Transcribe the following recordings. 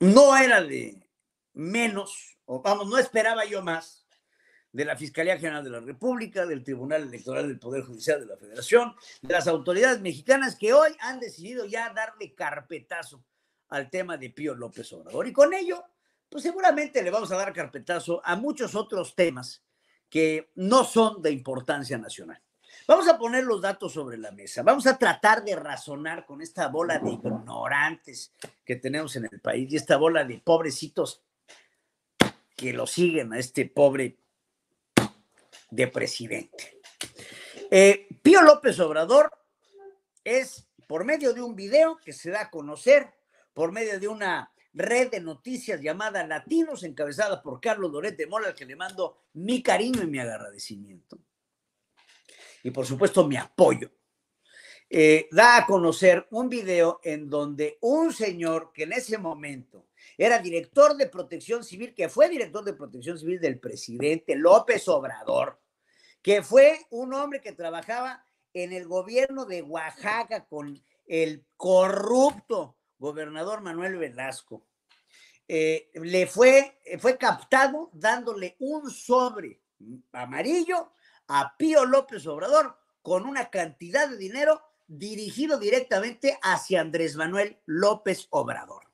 no era de menos, o vamos, no esperaba yo más de la Fiscalía General de la República, del Tribunal Electoral del Poder Judicial de la Federación, de las autoridades mexicanas que hoy han decidido ya darle carpetazo al tema de Pío López Obrador. Y con ello, pues seguramente le vamos a dar carpetazo a muchos otros temas que no son de importancia nacional. Vamos a poner los datos sobre la mesa, vamos a tratar de razonar con esta bola de ignorantes que tenemos en el país y esta bola de pobrecitos que lo siguen a este pobre de presidente. Eh, Pío López Obrador es por medio de un video que se da a conocer, por medio de una red de noticias llamada Latinos, encabezada por Carlos Loret de Mola, al que le mando mi cariño y mi agradecimiento y por supuesto mi apoyo. Eh, da a conocer un video en donde un señor que en ese momento era director de protección civil, que fue director de protección civil del presidente López Obrador, que fue un hombre que trabajaba en el gobierno de Oaxaca con el corrupto gobernador Manuel Velasco. Eh, le fue, fue captado dándole un sobre amarillo a Pío López Obrador con una cantidad de dinero dirigido directamente hacia Andrés Manuel López Obrador.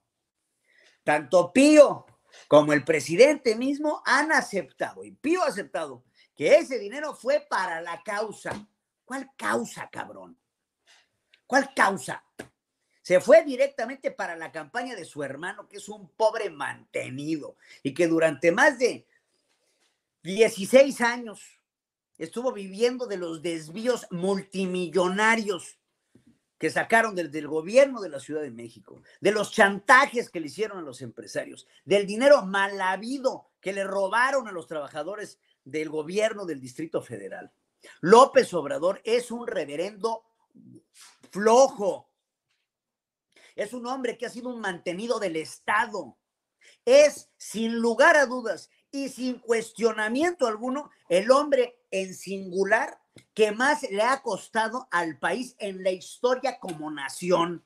Tanto Pío como el presidente mismo han aceptado, y Pío ha aceptado, que ese dinero fue para la causa. ¿Cuál causa, cabrón? ¿Cuál causa? Se fue directamente para la campaña de su hermano, que es un pobre mantenido y que durante más de 16 años estuvo viviendo de los desvíos multimillonarios que sacaron desde el gobierno de la Ciudad de México, de los chantajes que le hicieron a los empresarios, del dinero mal habido que le robaron a los trabajadores del gobierno del Distrito Federal. López Obrador es un reverendo flojo. Es un hombre que ha sido un mantenido del Estado. Es, sin lugar a dudas, sin cuestionamiento alguno el hombre en singular que más le ha costado al país en la historia como nación.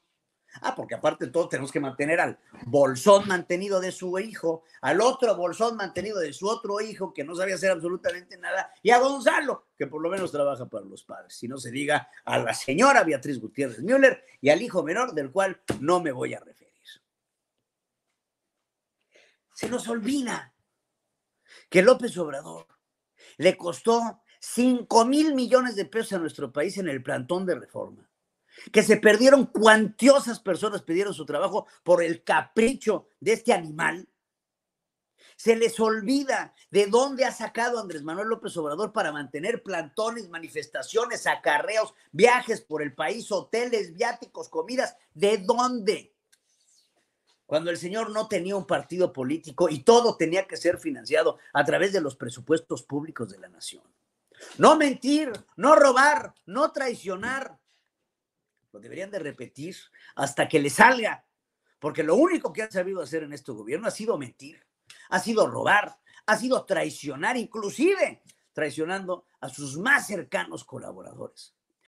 Ah, porque aparte todos tenemos que mantener al bolsón mantenido de su hijo, al otro bolsón mantenido de su otro hijo que no sabía hacer absolutamente nada, y a Gonzalo, que por lo menos trabaja para los padres, si no se diga a la señora Beatriz Gutiérrez Müller y al hijo menor del cual no me voy a referir. Se nos olvida que López Obrador le costó 5 mil millones de pesos a nuestro país en el plantón de reforma, que se perdieron cuantiosas personas, pidieron su trabajo por el capricho de este animal. Se les olvida de dónde ha sacado Andrés Manuel López Obrador para mantener plantones, manifestaciones, acarreos, viajes por el país, hoteles, viáticos, comidas. ¿De dónde? cuando el señor no tenía un partido político y todo tenía que ser financiado a través de los presupuestos públicos de la nación. No mentir, no robar, no traicionar. Lo deberían de repetir hasta que le salga, porque lo único que han sabido hacer en este gobierno ha sido mentir, ha sido robar, ha sido traicionar, inclusive traicionando a sus más cercanos colaboradores.